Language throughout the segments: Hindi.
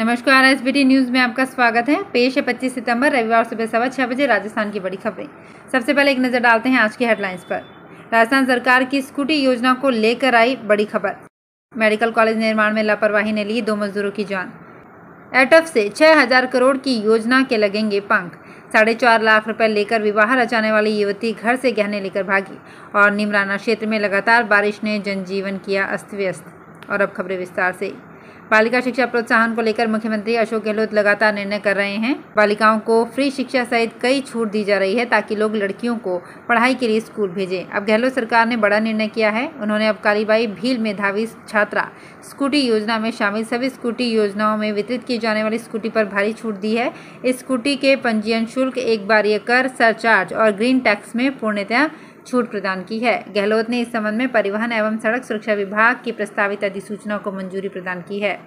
नमस्कार एस बी न्यूज़ में आपका स्वागत है पेश है 25 सितंबर रविवार सुबह सवा छः बजे राजस्थान की बड़ी खबरें सबसे पहले एक नज़र डालते हैं आज की हेडलाइंस पर राजस्थान सरकार की स्कूटी योजना को लेकर आई बड़ी खबर मेडिकल कॉलेज निर्माण में लापरवाही ने ली दो मजदूरों की जान एटफ से छः हजार करोड़ की योजना के लगेंगे पंख साढ़े चार लाख रुपए लेकर विवाह रचाने वाली युवती घर से गहने लेकर भागी और निमराना क्षेत्र में लगातार बारिश ने जनजीवन किया अस्त व्यस्त और अब खबरें विस्तार से बालिका शिक्षा प्रोत्साहन को लेकर मुख्यमंत्री अशोक गहलोत लगातार निर्णय कर रहे हैं बालिकाओं को फ्री शिक्षा सहित कई छूट दी जा रही है ताकि लोग लड़कियों को पढ़ाई के लिए स्कूल भेजें अब गहलोत सरकार ने बड़ा निर्णय किया है उन्होंने अब कालीबाई भील मेधावी छात्रा स्कूटी योजना में शामिल सभी स्कूटी योजनाओं में वितरित की जाने वाली स्कूटी पर भारी छूट दी है इस स्कूटी के पंजीयन शुल्क एक बार कर सरचार्ज और ग्रीन टैक्स में पूर्णतया छूट प्रदान की है गहलोत ने इस संबंध में परिवहन एवं सड़क सुरक्षा विभाग की प्रस्तावित अधिसूचना को मंजूरी प्रदान की है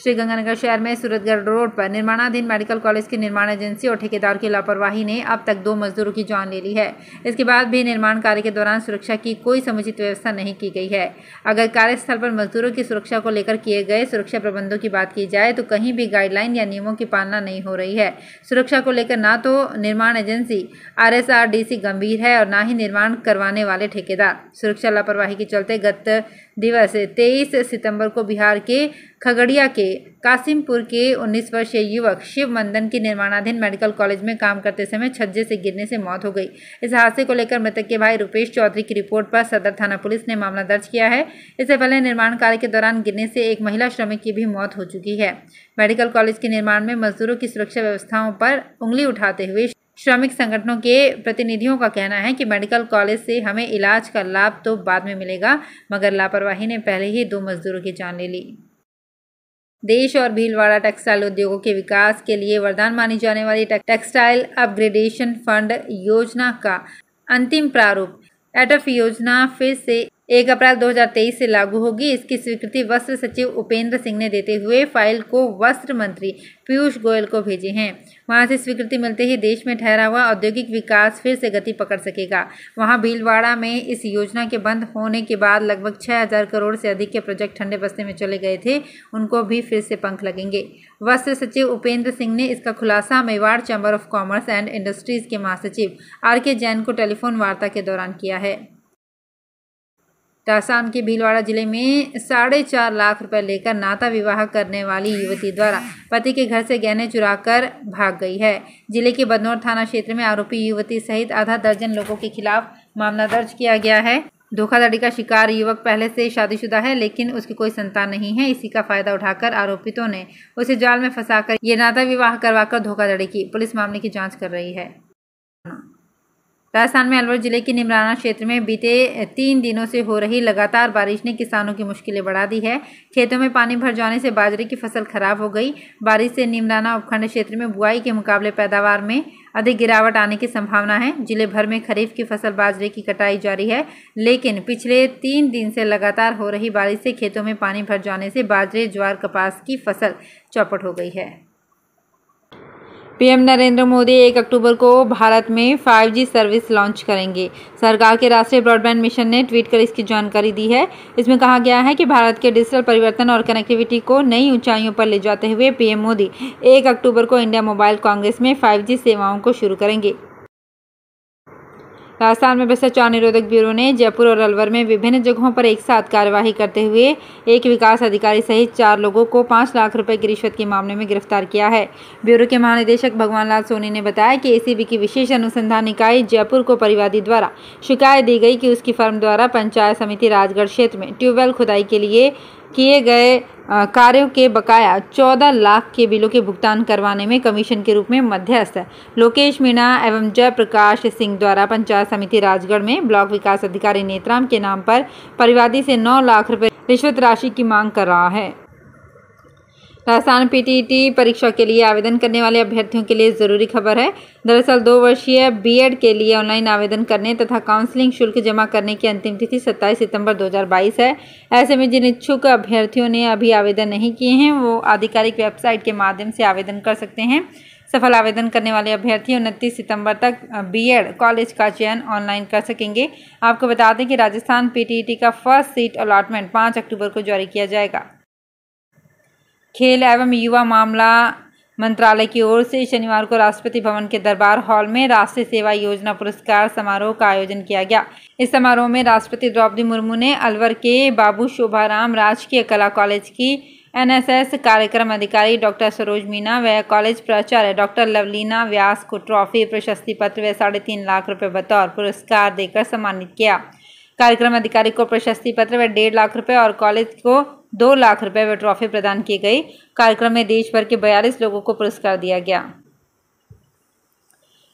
श्रीगंगानगर शहर में सूरतगढ़ रोड पर निर्माणाधीन मेडिकल कॉलेज की निर्माण एजेंसी और ठेकेदार की लापरवाही ने अब तक दो मजदूरों की जान ले ली है इसके बाद भी निर्माण कार्य के दौरान सुरक्षा की कोई समुचित व्यवस्था नहीं की गई है अगर कार्यस्थल पर मजदूरों की सुरक्षा को लेकर किए गए सुरक्षा प्रबंधों की बात की जाए तो कहीं भी गाइडलाइन या नियमों की पालना नहीं हो रही है सुरक्षा को लेकर ना तो निर्माण एजेंसी आर गंभीर है और ना ही निर्माण करवाने वाले ठेकेदार सुरक्षा लापरवाही के चलते गत दिवस 23 सितंबर को बिहार के खगड़िया के कासिमपुर के 19 वर्षीय युवक शिव मंदन की निर्माणाधीन मेडिकल कॉलेज में काम करते समय छज्जे से गिरने से मौत हो गई इस हादसे को लेकर मृतक के भाई रुपेश चौधरी की रिपोर्ट पर सदर थाना पुलिस ने मामला दर्ज किया है इससे पहले निर्माण कार्य के दौरान गिरने से एक महिला श्रमिक की भी मौत हो चुकी है मेडिकल कॉलेज के निर्माण में मजदूरों की सुरक्षा व्यवस्थाओं पर उंगली उठाते हुए श्रमिक संगठनों के प्रतिनिधियों का कहना है कि मेडिकल कॉलेज से हमें इलाज का लाभ तो बाद में मिलेगा मगर लापरवाही ने पहले ही दो मजदूरों की जान ले ली देश और भीलवाड़ा टेक्सटाइल उद्योगों के विकास के लिए वरदान मानी जाने वाली टेक्सटाइल अपग्रेडेशन फंड योजना का अंतिम प्रारूप एटफ योजना फिर से एक अप्रैल 2023 से लागू होगी इसकी स्वीकृति वस्त्र सचिव उपेंद्र सिंह ने देते हुए फाइल को वस्त्र मंत्री पीयूष गोयल को भेजे हैं वहां से स्वीकृति मिलते ही देश में ठहरा हुआ औद्योगिक विकास फिर से गति पकड़ सकेगा वहां भीलवाड़ा में इस योजना के बंद होने के बाद लगभग हजार करोड़ से अधिक के प्रोजेक्ट ठंडे बस्ते में चले गए थे उनको भी फिर से पंख लगेंगे वस्त्र सचिव उपेंद्र सिंह ने इसका खुलासा Mewar chamber of commerce and industries के महासचिव आर के जैन को टेलीफोन वार्ता के दौरान किया है टासान के भीलवाड़ा जिले में साढ़े चार लाख रुपए लेकर नाता विवाह करने वाली युवती द्वारा पति के घर से गहने चुराकर भाग गई है जिले के बदनौर थाना क्षेत्र में आरोपी युवती सहित आधा दर्जन लोगों के खिलाफ मामला दर्ज किया गया है धोखाधड़ी का शिकार युवक पहले से शादीशुदा है लेकिन उसकी कोई संतान नहीं है इसी का फायदा उठाकर आरोपितों ने उसे जाल में फंसाकर ये नाता विवाह करवाकर धोखाधड़ी की पुलिस मामले की जांच कर रही है राजस्थान में अलवर जिले के निमराना क्षेत्र में बीते तीन दिनों से हो रही लगातार बारिश ने किसानों की मुश्किलें बढ़ा दी है खेतों में पानी भर जाने से बाजरे की फसल खराब हो गई बारिश से निमराना उपखंड क्षेत्र में बुआई के मुकाबले पैदावार में अधिक गिरावट आने की संभावना है जिले भर में खरीफ की फसल बाजरे की कटाई जारी है लेकिन पिछले तीन दिन से लगातार हो रही बारिश से खेतों में पानी भर जाने से बाजरे ज्वार कपास की फसल चौपट हो गई है पीएम नरेंद्र मोदी एक अक्टूबर को भारत में 5G सर्विस लॉन्च करेंगे सरकार के राष्ट्रीय ब्रॉडबैंड मिशन ने ट्वीट कर इसकी जानकारी दी है इसमें कहा गया है कि भारत के डिजिटल परिवर्तन और कनेक्टिविटी को नई ऊंचाइयों पर ले जाते हुए पीएम मोदी एक अक्टूबर को इंडिया मोबाइल कांग्रेस में 5G सेवाओं को शुरू करेंगे राजस्थान में भ्रष्टाचार निरोधक ब्यूरो ने जयपुर और अलवर में विभिन्न जगहों पर एक साथ कार्यवाही करते हुए एक विकास अधिकारी सहित चार लोगों को पाँच लाख रुपए की रिश्वत के मामले में गिरफ्तार किया है ब्यूरो के महानिदेशक भगवान लाल सोनी ने बताया कि एसीबी की विशेष अनुसंधान इकाई जयपुर को परिवादी द्वारा शिकायत दी गई कि उसकी फर्म द्वारा पंचायत समिति राजगढ़ क्षेत्र में ट्यूबवेल खुदाई के लिए किए गए कार्यों के बकाया चौदह लाख के बिलों के भुगतान करवाने में कमीशन के रूप में मध्यस्थ लोकेश मीणा एवं जयप्रकाश सिंह द्वारा पंचायत समिति राजगढ़ में ब्लॉक विकास अधिकारी नेत्राम के नाम पर परिवादी से नौ लाख रुपए रिश्वत राशि की मांग कर रहा है राजस्थान पीटीटी परीक्षा के लिए आवेदन करने वाले अभ्यर्थियों के लिए ज़रूरी खबर है दरअसल दो वर्षीय बीएड के लिए ऑनलाइन आवेदन करने तथा काउंसलिंग शुल्क जमा करने की अंतिम तिथि 27 सितंबर 2022 है ऐसे में जिन इच्छुक अभ्यर्थियों ने अभी आवेदन नहीं किए हैं वो आधिकारिक वेबसाइट के माध्यम से आवेदन कर सकते हैं सफल आवेदन करने वाले अभ्यर्थी उनतीस सितंबर तक बीएड कॉलेज का चयन ऑनलाइन कर सकेंगे आपको बता दें कि राजस्थान पीटीईटी का फर्स्ट सीट अलाटमेंट पाँच अक्टूबर को जारी किया जाएगा खेल एवं युवा मामला मंत्रालय की ओर से शनिवार को राष्ट्रपति भवन के दरबार हॉल में राष्ट्रीय सेवा योजना पुरस्कार समारोह का आयोजन किया गया इस समारोह में राष्ट्रपति द्रौपदी मुर्मू ने अलवर के बाबू शोभाराम राजकीय कला कॉलेज की एनएसएस कार्यक्रम अधिकारी डॉक्टर सरोज मीना व कॉलेज प्राचार्य डॉक्टर लवलीना व्यास को ट्रॉफी प्रशस्ति पत्र व साढ़े तीन लाख रुपये बतौर पुरस्कार देकर सम्मानित किया कार्यक्रम अधिकारी को प्रशस्ति पत्र व डेढ़ लाख रुपए और कॉलेज को दो लाख रुपए व ट्रॉफी प्रदान की गई कार्यक्रम में देश भर के बयालीस लोगों को पुरस्कार दिया गया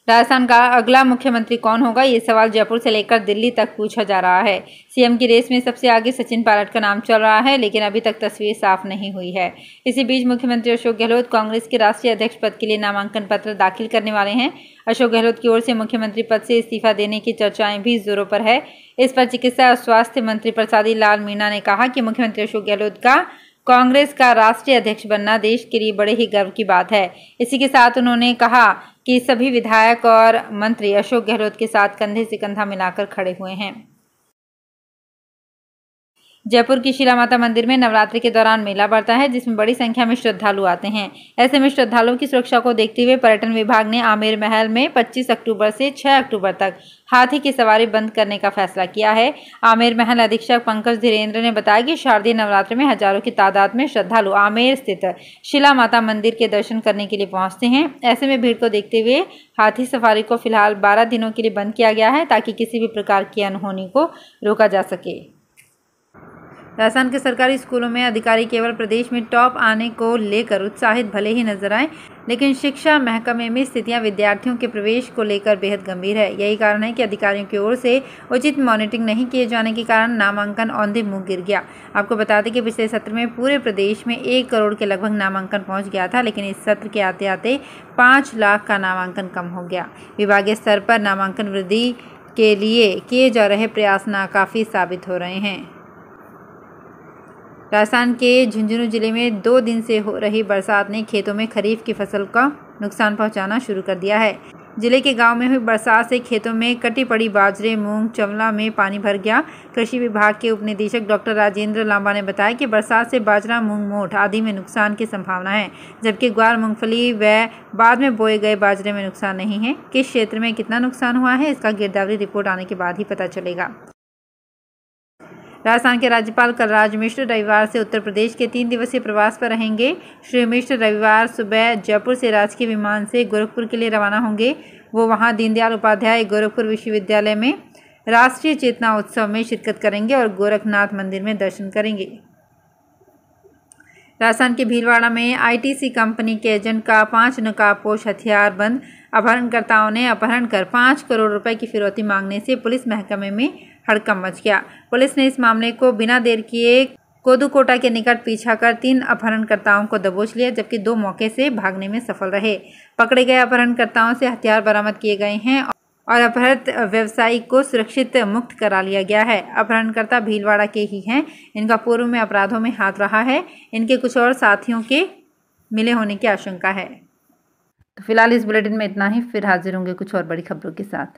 राजस्थान का अगला मुख्यमंत्री कौन होगा ये सवाल जयपुर से लेकर दिल्ली तक पूछा जा रहा है सीएम की रेस में सबसे आगे सचिन पायलट का नाम चल रहा है लेकिन अभी तक तस्वीर साफ नहीं हुई है इसी बीच मुख्यमंत्री अशोक गहलोत कांग्रेस के राष्ट्रीय अध्यक्ष पद के लिए नामांकन पत्र दाखिल करने वाले हैं अशोक गहलोत की ओर से मुख्यमंत्री पद से इस्तीफा देने की चर्चाएं भी जोरों पर है इस पर चिकित्सा और स्वास्थ्य मंत्री प्रसादी लाल मीणा ने कहा कि मुख्यमंत्री अशोक गहलोत का कांग्रेस का राष्ट्रीय अध्यक्ष बनना देश के लिए बड़े ही गर्व की बात है इसी के साथ उन्होंने कहा कि सभी विधायक और मंत्री अशोक गहलोत के साथ कंधे से कंधा मिलाकर खड़े हुए हैं जयपुर की शिला माता मंदिर में नवरात्रि के दौरान मेला बढ़ता है जिसमें बड़ी संख्या में श्रद्धालु आते हैं ऐसे में श्रद्धालुओं की सुरक्षा को देखते हुए पर्यटन विभाग ने आमेर महल में 25 अक्टूबर से 6 अक्टूबर तक हाथी की सवारी बंद करने का फैसला किया है आमेर महल अधीक्षक पंकज धीरेन्द्र ने बताया कि शारदीय नवरात्र में हजारों की तादाद में श्रद्धालु आमेर स्थित शिला माता मंदिर के दर्शन करने के लिए पहुँचते हैं ऐसे में भीड़ को देखते हुए हाथी सफारी को फिलहाल बारह दिनों के लिए बंद किया गया है ताकि किसी भी प्रकार की अनहोनी को रोका जा सके राजस्थान के सरकारी स्कूलों में अधिकारी केवल प्रदेश में टॉप आने को लेकर उत्साहित भले ही नजर आए लेकिन शिक्षा महकमे में स्थितियां विद्यार्थियों के प्रवेश को लेकर बेहद गंभीर है यही कारण है कि अधिकारियों की ओर से उचित मॉनिटरिंग नहीं किए जाने के कारण नामांकन औंधे मुंह गिर गया आपको बता दें कि पिछले सत्र में पूरे प्रदेश में एक करोड़ के लगभग नामांकन पहुंच गया था लेकिन इस सत्र के आते आते पाँच लाख का नामांकन कम हो गया विभागीय स्तर पर नामांकन वृद्धि के लिए किए जा रहे प्रयास नाकाफ़ी साबित हो रहे हैं राजस्थान के झुंझुनू जिले में दो दिन से हो रही बरसात ने खेतों में खरीफ की फसल का नुकसान पहुंचाना शुरू कर दिया है जिले के गांव में हुई बरसात से खेतों में कटी पड़ी बाजरे मूंग चमला में पानी भर गया कृषि विभाग के उप निदेशक डॉक्टर राजेंद्र लांबा ने बताया कि बरसात से बाजरा मूंग मोठ आदि में नुकसान की संभावना है जबकि ग्वार मूंगफली व बाद में बोए गए बाजरे में नुकसान नहीं है किस क्षेत्र में कितना नुकसान हुआ है इसका गिरदावरी रिपोर्ट आने के बाद ही पता चलेगा राजस्थान के राज्यपाल कलराज मिश्र रविवार से उत्तर प्रदेश के तीन दिवसीय प्रवास पर रहेंगे श्री मिश्र रविवार सुबह जयपुर से राजकीय विमान से गोरखपुर के लिए रवाना होंगे वो वहाँ दीनदयाल उपाध्याय गोरखपुर विश्वविद्यालय में राष्ट्रीय चेतना उत्सव में शिरकत करेंगे और गोरखनाथ मंदिर में दर्शन करेंगे राजस्थान के भीलवाड़ा में आईटीसी कंपनी के एजेंट का पांच नकाबपोश बंद अपहरणकर्ताओं ने अपहरण कर पाँच करोड़ रुपए की फिरौती मांगने से पुलिस महकमे में हड़कम मच गया पुलिस ने इस मामले को बिना देर किए कोदुकोटा के निकट पीछा कर तीन अपहरणकर्ताओं को दबोच लिया जबकि दो मौके से भागने में सफल रहे पकड़े गए अपहरणकर्ताओं से हथियार बरामद किए गए हैं और अपहृत व्यवसायी को सुरक्षित मुक्त करा लिया गया है अपहरणकर्ता भीलवाड़ा के ही हैं इनका पूर्व में अपराधों में हाथ रहा है इनके कुछ और साथियों के मिले होने की आशंका है तो फिलहाल इस बुलेटिन में इतना ही फिर हाजिर होंगे कुछ और बड़ी खबरों के साथ